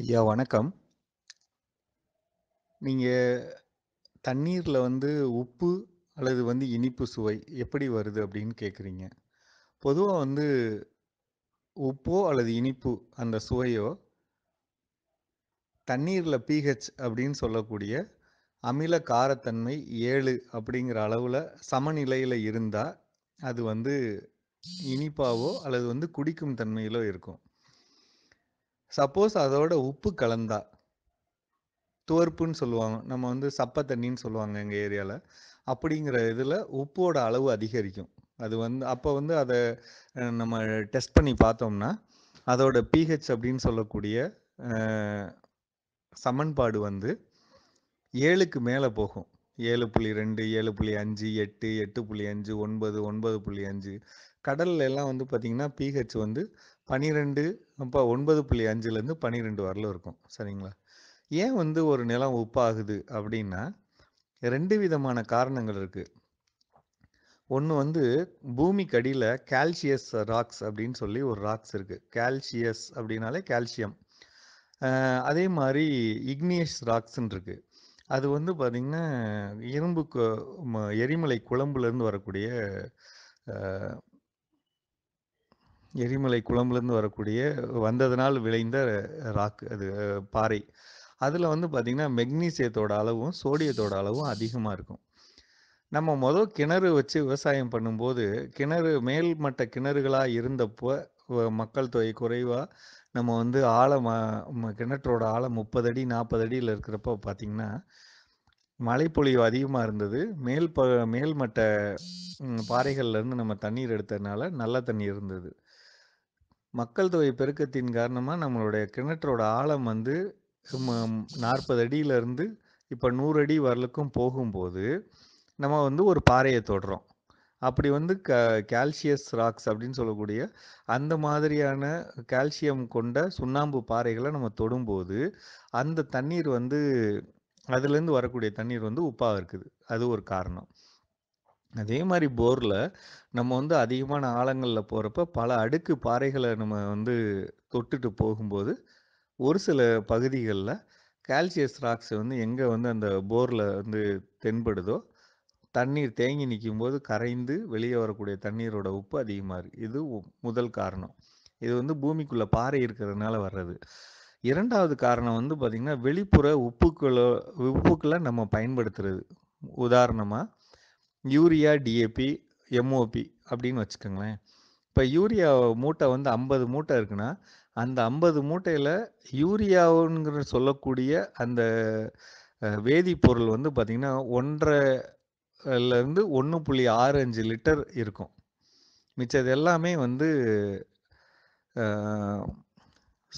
ஐயா வணக்கம். நீங்க தண்ணீர்ல வந்து உப்பு அல்லது வந்து இனிப்பு சுவை எப்படி வருது அப்படின்னு கேட்குறீங்க. பொதுவா வந்து உப்போ அல்லது இனிப்பு அந்த சுவையோ தண்ணீர்ல பிஹெச் அப்படின்னு சொல்லக்கூடிய அமில காரத்தன்மை ஏழு அப்படிங்கிற அளவுல சமநிலையில இருந்தா, அது வந்து இனிப்பாவோ அல்லது வந்து குடிக்கும் தன்மையிலோ இருக்கும். சப்போஸ் அதோட உப்பு கலந்தா துவர்ப்புன்னு சொல்லுவாங்க நம்ம வந்து சப்பை தண்ணின்னு சொல்லுவாங்க எங்கள் ஏரியாவில் அப்படிங்கிற இதில் உப்போட அளவு அதிகரிக்கும் அது வந்து அப்போ வந்து அதை நம்ம டெஸ்ட் பண்ணி பார்த்தோம்னா அதோட பிஹெச் அப்படின்னு சொல்லக்கூடிய சமன்பாடு வந்து ஏழுக்கு மேலே போகும் ஏழு புள்ளி ரெண்டு ஏழு புள்ளி அஞ்சு எட்டு எட்டு புள்ளி அஞ்சு ஒன்பது ஒன்பது புள்ளி அஞ்சு கடல்ல எல்லாம் வந்து பார்த்திங்கன்னா பிஹெச் வந்து பனிரெண்டு அப்போ ஒன்பது புள்ளி அஞ்சுலேருந்து பன்னிரெண்டு வரலும் இருக்கும் சரிங்களா ஏன் வந்து ஒரு நிலம் உப்பாகுது அப்படின்னா ரெண்டு விதமான காரணங்கள் இருக்குது ஒன்று வந்து பூமிக்கு அடியில் கால்சியஸ் ராக்ஸ் அப்படின்னு சொல்லி ஒரு ராக்ஸ் இருக்குது கால்சியஸ் அப்படின்னாலே கால்சியம் அதே மாதிரி இக்னியஸ் ராக்ஸ்ன்னு இருக்குது அது வந்து பார்த்திங்கன்னா இரும்பு எரிமலை குழம்புலேருந்து வரக்கூடிய எரிமலை குளம்லேருந்து வரக்கூடிய வந்ததுனால் விளைந்த ராக்கு அது பாறை அதில் வந்து பார்த்திங்கன்னா மெக்னீசியத்தோட அளவும் சோடியத்தோட அளவும் அதிகமாக இருக்கும் நம்ம மொதல் கிணறு வச்சு விவசாயம் பண்ணும்போது கிணறு மேல்மட்ட கிணறுகளாக இருந்தப்போ மக்கள் தொகை குறைவாக நம்ம வந்து ஆழம் கிணற்றோட ஆழம் முப்பது அடி நாற்பது அடியில் இருக்கிறப்ப பார்த்திங்கன்னா மழைப்பொழிவு அதிகமாக இருந்தது மேல் ப மேல்மட்ட பாறைகள்லேருந்து நம்ம தண்ணீர் எடுத்ததுனால நல்ல தண்ணி இருந்தது மக்கள் தொகை பெருக்கத்தின் காரணமாக நம்மளுடைய கிணற்றோட ஆழம் வந்து நாற்பது அடியிலேருந்து இப்போ நூறு அடி வரலுக்கும் போகும்போது நம்ம வந்து ஒரு பாறையை தொடுறோம் அப்படி வந்து க கால்சியஸ் ராக்ஸ் அப்படின்னு சொல்லக்கூடிய அந்த மாதிரியான கால்சியம் கொண்ட சுண்ணாம்பு பாறைகளை நம்ம தொடும்போது அந்த தண்ணீர் வந்து அதுலேருந்து வரக்கூடிய தண்ணீர் வந்து உப்பாக இருக்குது அது ஒரு காரணம் அதே மாதிரி போரில் நம்ம வந்து அதிகமான ஆழங்களில் போகிறப்ப பல அடுக்கு பாறைகளை நம்ம வந்து தொட்டுட்டு போகும்போது ஒரு சில பகுதிகளில் கால்சியஸ் ராக்ஸ் வந்து எங்கே வந்து அந்த போரில் வந்து தென்படுதோ தண்ணீர் தேங்கி நிற்கும் போது கரைந்து வெளியே வரக்கூடிய தண்ணீரோட உப்பு அதிகமாக இருக்குது இது முதல் காரணம் இது வந்து பூமிக்குள்ளே பாறை இருக்கிறதுனால வர்றது இரண்டாவது காரணம் வந்து பார்த்திங்கன்னா வெளிப்புற உப்புக்களோ உப்புக்களை நம்ம பயன்படுத்துறது உதாரணமாக யூரியா டிஏபி எம்ஓபி அப்படின்னு வச்சுக்கோங்களேன் இப்போ யூரியா மூட்டை வந்து ஐம்பது மூட்டை இருக்குன்னா அந்த ஐம்பது மூட்டையில் யூரியாவுங்கிற சொல்லக்கூடிய அந்த வேதிப்பொருள் வந்து பார்த்திங்கன்னா ஒன்றரைலேருந்து ஒன்று புள்ளி ஆறு அஞ்சு லிட்டர் இருக்கும் மிச்சது எல்லாமே வந்து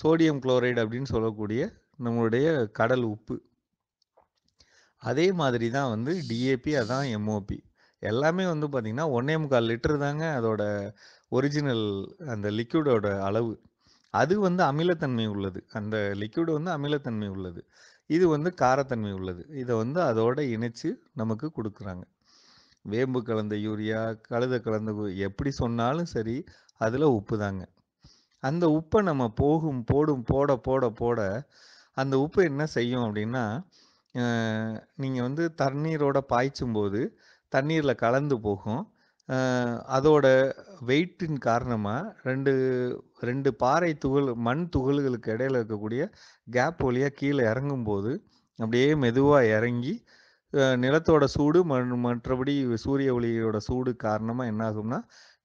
சோடியம் குளோரைடு அப்படின்னு சொல்லக்கூடிய நம்மளுடைய கடல் உப்பு அதே மாதிரி தான் வந்து டிஏபி அதான் எம்ஓபி எல்லாமே வந்து பார்த்திங்கன்னா ஒன்னே முக்கால் லிட்டர் தாங்க அதோட ஒரிஜினல் அந்த லிக்யூடோட அளவு அது வந்து அமிலத்தன்மை உள்ளது அந்த லிக்யூடு வந்து அமிலத்தன்மை உள்ளது இது வந்து காரத்தன்மை உள்ளது இதை வந்து அதோட இணைச்சு நமக்கு கொடுக்குறாங்க வேம்பு கலந்த யூரியா கழுத கலந்த எப்படி சொன்னாலும் சரி அதில் உப்பு தாங்க அந்த உப்பை நம்ம போகும் போடும் போட போட போட அந்த உப்பு என்ன செய்யும் அப்படின்னா நீங்கள் வந்து தண்ணீரோட பாய்ச்சும் போது தண்ணீரில் கலந்து போகும் அதோட வெயிட்டின் காரணமாக ரெண்டு ரெண்டு பாறை துகள் மண் துகள்களுக்கு இடையில் இருக்கக்கூடிய கேப் வழியாக கீழே இறங்கும்போது அப்படியே மெதுவாக இறங்கி நிலத்தோட சூடு மற்றபடி சூரிய ஒளியோட சூடு காரணமாக என்ன ஆகும்னா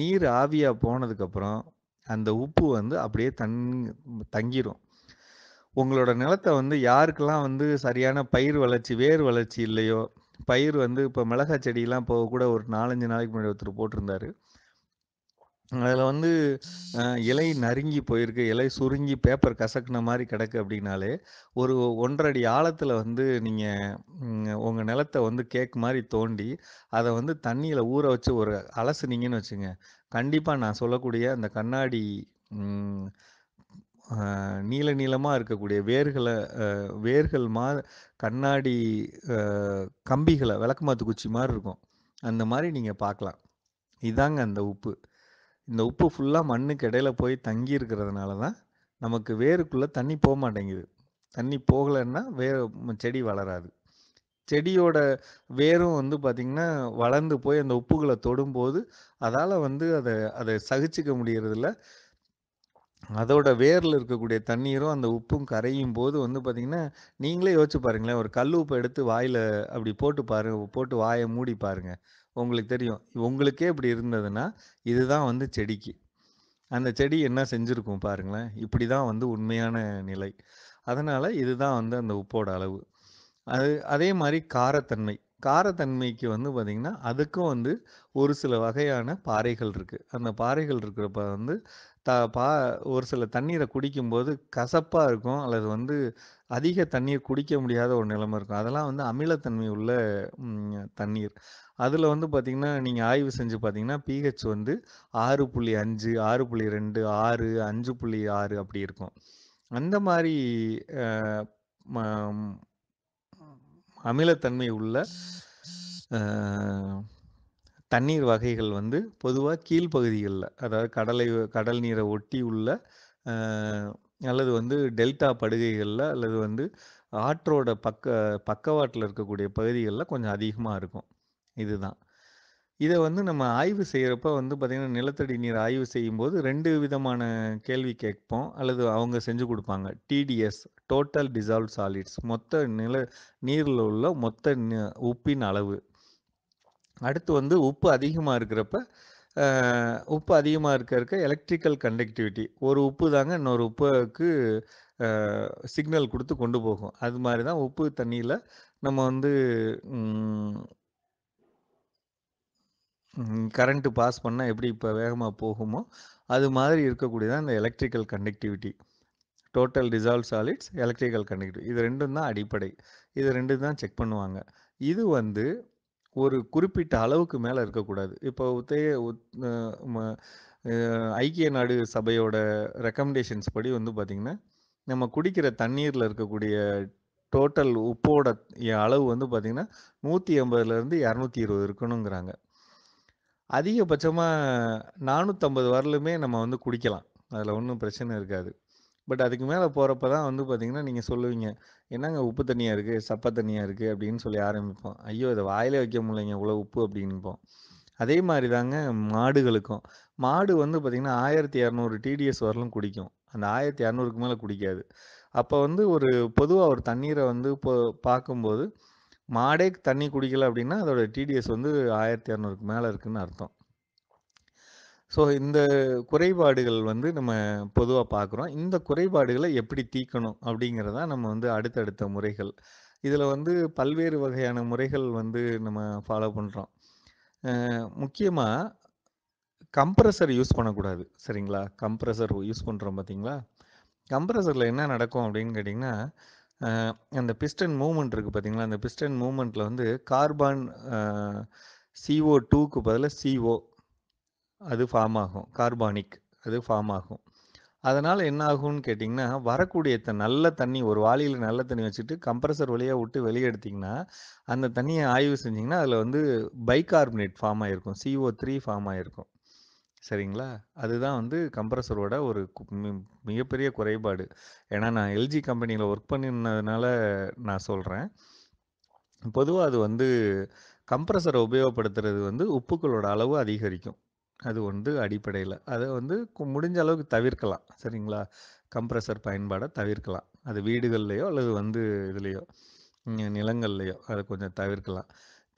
நீர் ஆவியாக போனதுக்கப்புறம் அந்த உப்பு வந்து அப்படியே தங் தங்கிரும் உங்களோட நிலத்தை வந்து யாருக்கெல்லாம் வந்து சரியான பயிர் வளர்ச்சி வேர் வளர்ச்சி இல்லையோ பயிர் வந்து இப்போ மிளகா செடியெலாம் போக கூட ஒரு நாலஞ்சு நாளைக்கு முன்னாடி ஒருத்தர் போட்டிருந்தாரு அதில் வந்து இலை நறுங்கி போயிருக்கு இலை சுருங்கி பேப்பர் கசக்குன மாதிரி கிடக்கு அப்படின்னாலே ஒரு ஒன்றரை ஆழத்தில் வந்து நீங்கள் உங்கள் நிலத்தை வந்து கேக் மாதிரி தோண்டி அதை வந்து தண்ணியில் ஊற வச்சு ஒரு அலசுனீங்கன்னு வச்சுங்க கண்டிப்பாக நான் சொல்லக்கூடிய அந்த கண்ணாடி நீல நீளமாக இருக்கக்கூடிய வேர்களை வேர்கள் மா கண்ணாடி கம்பிகளை விளக்கமாத்து குச்சி மாதிரி இருக்கும் அந்த மாதிரி நீங்கள் பார்க்கலாம் இதாங்க அந்த உப்பு இந்த உப்பு ஃபுல்லாக மண்ணுக்கு இடையில போய் தங்கி இருக்கிறதுனால தான் நமக்கு வேருக்குள்ளே தண்ணி போக மாட்டேங்குது தண்ணி போகலைன்னா வே செடி வளராது செடியோட வேரும் வந்து பார்த்திங்கன்னா வளர்ந்து போய் அந்த உப்புகளை தொடும்போது அதால் வந்து அதை அதை சகிச்சிக்க முடிகிறதில்ல அதோட வேரில் இருக்கக்கூடிய தண்ணீரும் அந்த உப்பும் கரையும் போது வந்து பார்த்திங்கன்னா நீங்களே யோசிச்சு பாருங்களேன் ஒரு கல் உப்பை எடுத்து வாயில் அப்படி போட்டு பாருங்கள் போட்டு வாயை மூடி பாருங்கள் உங்களுக்கு தெரியும் உங்களுக்கே இப்படி இருந்ததுன்னா இதுதான் வந்து செடிக்கு அந்த செடி என்ன செஞ்சுருக்கும் பாருங்களேன் இப்படி தான் வந்து உண்மையான நிலை அதனால் இதுதான் வந்து அந்த உப்போட அளவு அது அதே மாதிரி காரத்தன்மை காரத்தன்மைக்கு வந்து பார்த்திங்கன்னா அதுக்கும் வந்து ஒரு சில வகையான பாறைகள் இருக்குது அந்த பாறைகள் இருக்கிறப்ப வந்து த பா ஒரு சில தண்ணீரை குடிக்கும்போது கசப்பாக இருக்கும் அல்லது வந்து அதிக தண்ணீர் குடிக்க முடியாத ஒரு நிலைமை இருக்கும் அதெல்லாம் வந்து அமிலத்தன்மை உள்ள தண்ணீர் அதில் வந்து பார்த்திங்கன்னா நீங்கள் ஆய்வு செஞ்சு பார்த்தீங்கன்னா பிஹெச் வந்து ஆறு புள்ளி அஞ்சு ஆறு புள்ளி ரெண்டு ஆறு அஞ்சு புள்ளி ஆறு அப்படி இருக்கும் அந்த மாதிரி அமிலத்தன்மை உள்ள தண்ணீர் வகைகள் வந்து பொதுவாக கீழ்ப்பகுதிகளில் அதாவது கடலை கடல் நீரை ஒட்டி உள்ள அல்லது வந்து டெல்டா படுகைகளில் அல்லது வந்து ஆற்றோட பக்க பக்கவாட்டில் இருக்கக்கூடிய பகுதிகளில் கொஞ்சம் அதிகமாக இருக்கும் இதுதான் இதை வந்து நம்ம ஆய்வு செய்கிறப்ப வந்து பார்த்திங்கன்னா நிலத்தடி நீர் ஆய்வு செய்யும்போது ரெண்டு விதமான கேள்வி கேட்போம் அல்லது அவங்க செஞ்சு கொடுப்பாங்க டிடிஎஸ் டோட்டல் டிசால்வ் சாலிட்ஸ் மொத்த நில நீரில் உள்ள மொத்த உப்பின் அளவு அடுத்து வந்து உப்பு அதிகமாக இருக்கிறப்ப உப்பு அதிகமாக இருக்க இருக்க எலக்ட்ரிக்கல் கண்டக்டிவிட்டி ஒரு உப்பு தாங்க இன்னொரு உப்புக்கு சிக்னல் கொடுத்து கொண்டு போகும் அது மாதிரி தான் உப்பு தண்ணியில் நம்ம வந்து கரண்ட்டு பாஸ் பண்ணால் எப்படி இப்போ வேகமாக போகுமோ அது மாதிரி இருக்கக்கூடியதான் இந்த electrical conductivity total dissolve solids electrical conductivity இது ரெண்டும் தான் அடிப்படை இது ரெண்டும் தான் செக் பண்ணுவாங்க இது வந்து ஒரு குறிப்பிட்ட அளவுக்கு மேலே இருக்கக்கூடாது இப்போ உத்தைய ஐக்கிய நாடு சபையோட ரெக்கமெண்டேஷன்ஸ் படி வந்து பார்த்திங்கன்னா நம்ம குடிக்கிற தண்ணீரில் இருக்கக்கூடிய டோட்டல் உப்போட அளவு வந்து பார்த்திங்கன்னா நூற்றி ஐம்பதுலேருந்து இரநூத்தி இருபது இருக்கணுங்கிறாங்க அதிகபட்சமாக நானூற்றம்பது வரலுமே நம்ம வந்து குடிக்கலாம் அதில் ஒன்றும் பிரச்சனை இருக்காது பட் அதுக்கு மேலே போகிறப்ப தான் வந்து பார்த்திங்கன்னா நீங்கள் சொல்லுவீங்க என்னங்க உப்பு தண்ணியாக இருக்குது சப்பை தண்ணியாக இருக்குது அப்படின்னு சொல்லி ஆரம்பிப்போம் ஐயோ இதை வாயிலே வைக்க முடியலைங்க இவ்வளோ உப்பு அப்படின்போம் அதே மாதிரி தாங்க மாடுகளுக்கும் மாடு வந்து பார்த்திங்கன்னா ஆயிரத்தி இரநூறு டிடிஎஸ் வரலும் குடிக்கும் அந்த ஆயிரத்தி இரநூறுக்கு மேலே குடிக்காது அப்போ வந்து ஒரு பொதுவாக ஒரு தண்ணீரை வந்து இப்போ பார்க்கும்போது மாடே தண்ணி குடிக்கல அப்படின்னா அதோட டிடிஎஸ் வந்து ஆயிரத்தி இரநூறுக்கு மேலே இருக்குதுன்னு அர்த்தம் ஸோ இந்த குறைபாடுகள் வந்து நம்ம பொதுவாக பார்க்குறோம் இந்த குறைபாடுகளை எப்படி தீக்கணும் அப்படிங்கிறதா நம்ம வந்து அடுத்தடுத்த முறைகள் இதில் வந்து பல்வேறு வகையான முறைகள் வந்து நம்ம ஃபாலோ பண்ணுறோம் முக்கியமாக கம்ப்ரஸர் யூஸ் பண்ணக்கூடாது சரிங்களா கம்ப்ரஸர் யூஸ் பண்ணுறோம் பார்த்தீங்களா கம்ப்ரஸரில் என்ன நடக்கும் அப்படின்னு கேட்டிங்கன்னா அந்த பிஸ்டன் மூமெண்ட் இருக்குது பார்த்தீங்களா அந்த பிஸ்டன் மூமெண்ட்டில் வந்து கார்பன் சிஓ டூக்கு பதிலாக சிஓ அது ஃபார்ம் ஆகும் கார்பானிக் அது ஃபார்ம் ஆகும் அதனால் என்ன ஆகும்னு கேட்டிங்கன்னா வரக்கூடிய த நல்ல தண்ணி ஒரு வாளியில் நல்ல தண்ணி வச்சுட்டு கம்ப்ரஸர் வழியாக விட்டு வெளியே எடுத்திங்கன்னா அந்த தண்ணியை ஆய்வு செஞ்சிங்கன்னா அதில் வந்து பைகார்பனேட் ஃபார்ம் ஆகிருக்கும் சிஓ த்ரீ ஃபார்ம் ஆகிருக்கும் சரிங்களா அதுதான் வந்து கம்ப்ரஸரோட ஒரு மிகப்பெரிய குறைபாடு ஏன்னா நான் எல்ஜி கம்பெனியில் ஒர்க் பண்ணினதுனால நான் சொல்கிறேன் பொதுவாக அது வந்து கம்ப்ரஸரை உபயோகப்படுத்துறது வந்து உப்புக்களோட அளவு அதிகரிக்கும் அது வந்து அடிப்படையில் அதை வந்து முடிஞ்ச அளவுக்கு தவிர்க்கலாம் சரிங்களா கம்ப்ரஸர் பயன்பாடை தவிர்க்கலாம் அது வீடுகள்லையோ அல்லது வந்து இதுலேயோ நிலங்கள்லையோ அதை கொஞ்சம் தவிர்க்கலாம்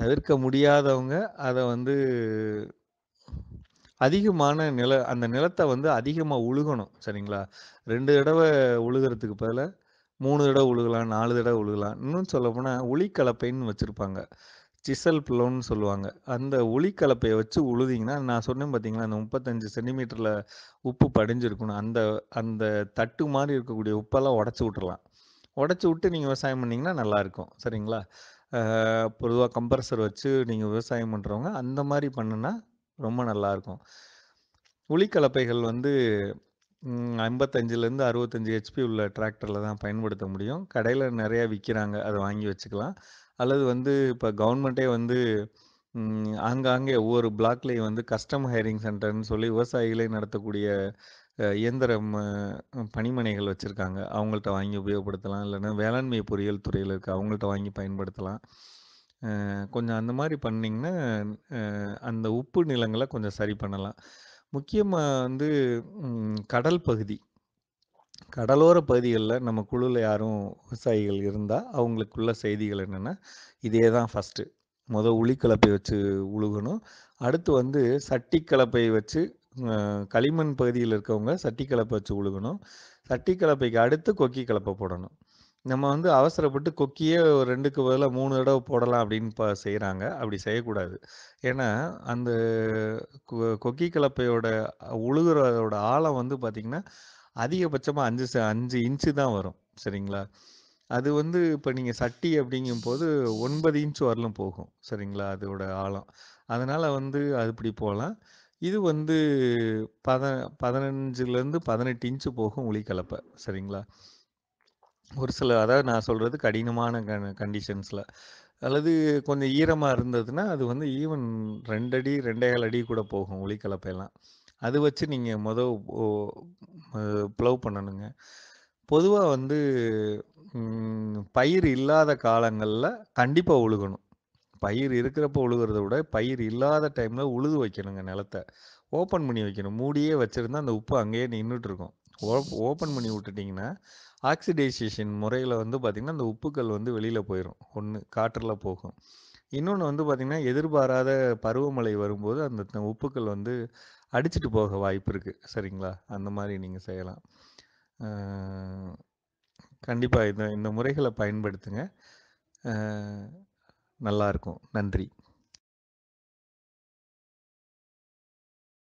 தவிர்க்க முடியாதவங்க அதை வந்து அதிகமான நில அந்த நிலத்தை வந்து அதிகமாக உழுகணும் சரிங்களா ரெண்டு தடவை உழுகிறதுக்கு பதில மூணு தடவை உழுகலாம் நாலு தடவை உழுகலாம் இன்னும் சொல்லப்போனால் உளிக்கலப்பைன்னு வச்சுருப்பாங்க சிசல் பிளோன்னு சொல்லுவாங்க அந்த உளிக்கலப்பையை வச்சு உழுதிங்கன்னா நான் சொன்னேன் பார்த்தீங்களா அந்த முப்பத்தஞ்சு சென்டிமீட்டரில் உப்பு படிஞ்சிருக்கணும் அந்த அந்த தட்டு மாதிரி இருக்கக்கூடிய உப்பெல்லாம் உடச்சி விட்றலாம் உடச்சி விட்டு நீங்கள் விவசாயம் பண்ணிங்கன்னா நல்லாயிருக்கும் சரிங்களா பொதுவாக கம்ப்ரஸர் வச்சு நீங்கள் விவசாயம் பண்ணுறவங்க அந்த மாதிரி பண்ணுன்னா ரொம்ப நல்லாயிருக்கும் உளிக்கலப்பைகள் வந்து ஐம்பத்தஞ்சிலேருந்து அறுபத்தஞ்சி ஹெச்பி உள்ள டிராக்டரில் தான் பயன்படுத்த முடியும் கடையில் நிறையா விற்கிறாங்க அதை வாங்கி வச்சுக்கலாம் அல்லது வந்து இப்போ கவர்மெண்ட்டே வந்து ஆங்காங்கே ஒவ்வொரு பிளாக்லேயும் வந்து கஸ்டம் ஹையரிங் சென்டர்னு சொல்லி விவசாயிகளே நடத்தக்கூடிய இயந்திரம் பணிமனைகள் வச்சுருக்காங்க அவங்கள்ட்ட வாங்கி உபயோகப்படுத்தலாம் இல்லைன்னா வேளாண்மை பொறியியல் துறையில் இருக்குது அவங்கள்ட்ட வாங்கி பயன்படுத்தலாம் கொஞ்சம் அந்த மாதிரி பண்ணிங்கன்னா அந்த உப்பு நிலங்களை கொஞ்சம் சரி பண்ணலாம் முக்கியமாக வந்து கடல் பகுதி கடலோர பகுதிகளில் நம்ம குழுவில் யாரும் விவசாயிகள் இருந்தால் அவங்களுக்குள்ள செய்திகள் என்னென்னா இதே தான் ஃபஸ்ட்டு மொதல் உளிக்கலப்பை வச்சு உழுகணும் அடுத்து வந்து சட்டி கலப்பை வச்சு களிமண் பகுதியில் இருக்கவங்க சட்டி கலப்பை வச்சு உழுகணும் சட்டி கலப்பைக்கு அடுத்து கொக்கி கலப்பை போடணும் நம்ம வந்து அவசரப்பட்டு கொக்கியே ஒரு ரெண்டுக்கு பதிலாக மூணு தடவை போடலாம் அப்படின்னு இப்போ செய்கிறாங்க அப்படி செய்யக்கூடாது ஏன்னா அந்த கொக்கி கலப்பையோட உழுகுறதோட ஆழம் வந்து பார்த்திங்கன்னா அதிகபட்சமாக அஞ்சு அஞ்சு இன்ச்சு தான் வரும் சரிங்களா அது வந்து இப்போ நீங்கள் சட்டி அப்படிங்கும் போது ஒன்பது இன்ச் வரலும் போகும் சரிங்களா அதோட ஆழம் அதனால் வந்து அது இப்படி போகலாம் இது வந்து பத பதினஞ்சுலேருந்து பதினெட்டு இன்ச்சு போகும் உளிக்கலப்பை சரிங்களா ஒரு சில அதாவது நான் சொல்கிறது கடினமான கண் கண்டிஷன்ஸில் அல்லது கொஞ்சம் ஈரமாக இருந்ததுன்னா அது வந்து ஈவன் ரெண்டடி ரெண்டேகால் அடி கூட போகும் ஒளிக்கலப்பையெல்லாம் அது வச்சு நீங்கள் முத ப்ளவ் பண்ணணுங்க பொதுவாக வந்து பயிர் இல்லாத காலங்களில் கண்டிப்பாக உழுகணும் பயிர் இருக்கிறப்ப உழுகிறத விட பயிர் இல்லாத டைமில் உழுது வைக்கணுங்க நிலத்தை ஓப்பன் பண்ணி வைக்கணும் மூடியே வச்சுருந்தா அந்த உப்பு அங்கேயே நின்றுட்டுருக்கும் ஓ ஓப்பன் பண்ணி விட்டுட்டிங்கன்னா ஆக்சிடைசேஷன் முறையில் வந்து பார்த்திங்கன்னா அந்த உப்புக்கள் வந்து வெளியில் போயிடும் ஒன்று காற்றில் போகும் இன்னொன்று வந்து பார்த்திங்கன்னா எதிர்பாராத பருவமழை வரும்போது அந்த உப்புக்கள் வந்து அடிச்சுட்டு போக வாய்ப்பு இருக்குது சரிங்களா அந்த மாதிரி நீங்கள் செய்யலாம் கண்டிப்பாக இந்த இந்த முறைகளை பயன்படுத்துங்க நல்லாயிருக்கும் நன்றி